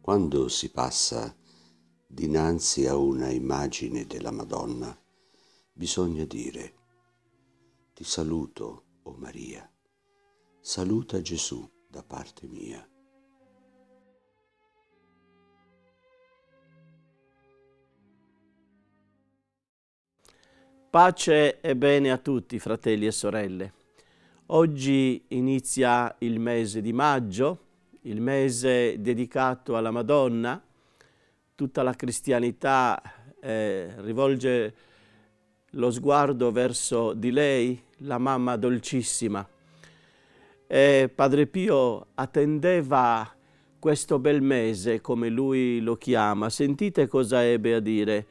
Quando si passa dinanzi a una immagine della Madonna, bisogna dire Ti saluto, o oh Maria, saluta Gesù da parte mia. Pace e bene a tutti, fratelli e sorelle. Oggi inizia il mese di maggio, il mese dedicato alla Madonna, tutta la cristianità eh, rivolge lo sguardo verso di lei, la mamma dolcissima. E Padre Pio attendeva questo bel mese, come lui lo chiama. Sentite cosa ebbe a dire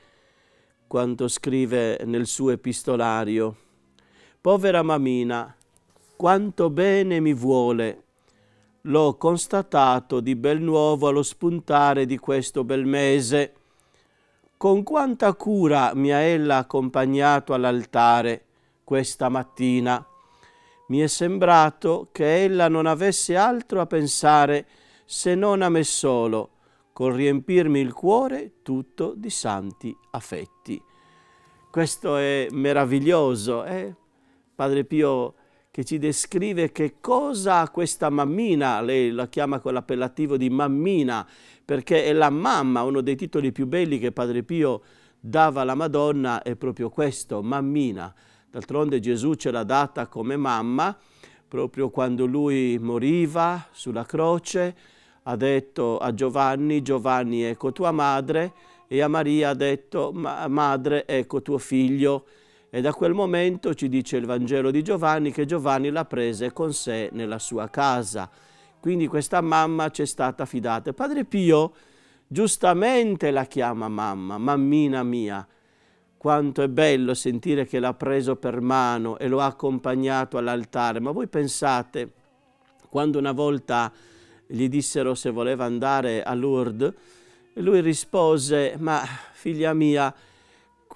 quanto scrive nel suo epistolario. Povera mamina, quanto bene mi vuole l'ho constatato di bel nuovo allo spuntare di questo bel mese. Con quanta cura mi ha ella accompagnato all'altare questa mattina. Mi è sembrato che ella non avesse altro a pensare se non a me solo, col riempirmi il cuore tutto di santi affetti. Questo è meraviglioso, eh? Padre Pio che ci descrive che cosa questa mammina, lei la chiama con l'appellativo di mammina, perché è la mamma, uno dei titoli più belli che Padre Pio dava alla Madonna è proprio questo, mammina. D'altronde Gesù ce l'ha data come mamma, proprio quando lui moriva sulla croce, ha detto a Giovanni, Giovanni ecco tua madre, e a Maria ha detto, madre ecco tuo figlio, e da quel momento ci dice il Vangelo di Giovanni che Giovanni la prese con sé nella sua casa. Quindi questa mamma ci è stata fidata. Padre Pio giustamente la chiama mamma, mammina mia. Quanto è bello sentire che l'ha preso per mano e lo ha accompagnato all'altare. Ma voi pensate, quando una volta gli dissero se voleva andare a Lourdes, lui rispose, ma figlia mia,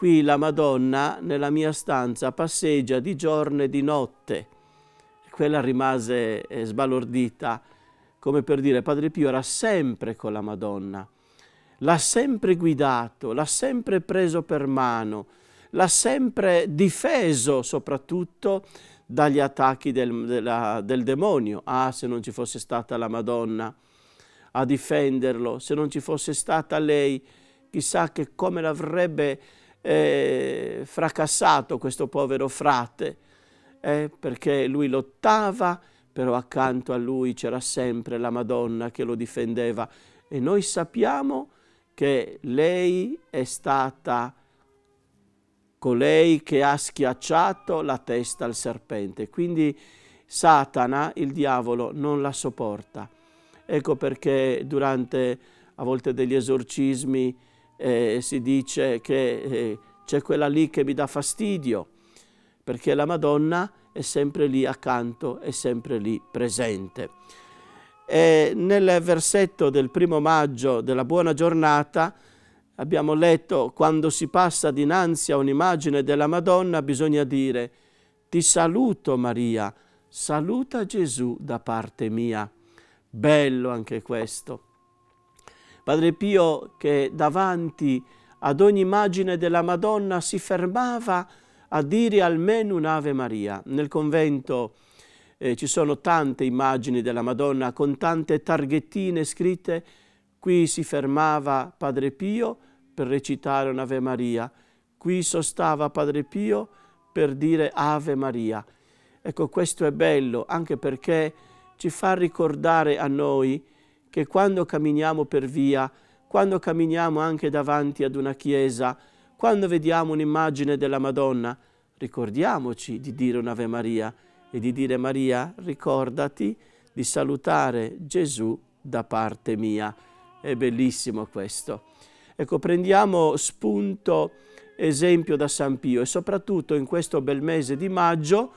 Qui la Madonna nella mia stanza passeggia di giorno e di notte. Quella rimase eh, sbalordita, come per dire Padre Pio era sempre con la Madonna, l'ha sempre guidato, l'ha sempre preso per mano, l'ha sempre difeso soprattutto dagli attacchi del, della, del, demonio. Ah, se non ci fosse stata la Madonna a difenderlo, se non ci fosse stata lei, chissà che come l'avrebbe eh, fracassato questo povero frate, eh, perché lui lottava, però accanto a lui c'era sempre la Madonna che lo difendeva e noi sappiamo che lei è stata colei che ha schiacciato la testa al serpente. Quindi Satana, il diavolo, non la sopporta. Ecco perché durante a volte degli esorcismi eh, si dice che eh, c'è quella lì che mi dà fastidio, perché la Madonna è sempre lì accanto, è sempre lì presente. E nel versetto del primo maggio della buona giornata abbiamo letto quando si passa dinanzi a un'immagine della Madonna bisogna dire ti saluto Maria, saluta Gesù da parte mia. Bello anche questo. Padre Pio che davanti ad ogni immagine della Madonna si fermava a dire almeno un'Ave Maria. Nel convento eh, ci sono tante immagini della Madonna con tante targhettine scritte. Qui si fermava Padre Pio per recitare un'Ave Maria. Qui sostava Padre Pio per dire Ave Maria. Ecco, questo è bello anche perché ci fa ricordare a noi che quando camminiamo per via, quando camminiamo anche davanti ad una chiesa, quando vediamo un'immagine della Madonna, ricordiamoci di dire un'Ave Maria e di dire Maria, ricordati di salutare Gesù da parte mia. È bellissimo questo. Ecco, prendiamo spunto, esempio da San Pio e soprattutto in questo bel mese di maggio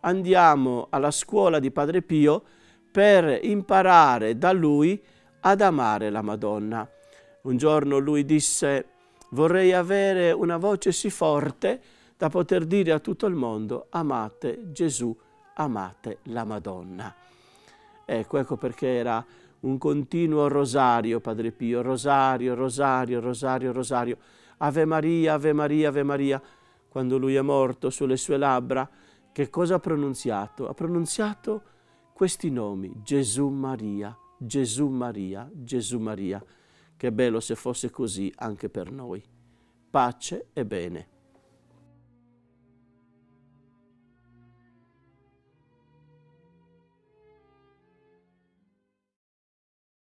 andiamo alla scuola di Padre Pio per imparare da lui ad amare la Madonna. Un giorno lui disse vorrei avere una voce sì forte da poter dire a tutto il mondo amate Gesù, amate la Madonna. Ecco, ecco perché era un continuo rosario, Padre Pio, rosario, rosario, rosario, rosario, Ave Maria, Ave Maria, Ave Maria. Quando lui è morto sulle sue labbra, che cosa ha pronunziato? Ha pronunziato questi nomi, Gesù Maria, Gesù Maria, Gesù Maria. Che bello se fosse così anche per noi. Pace e bene.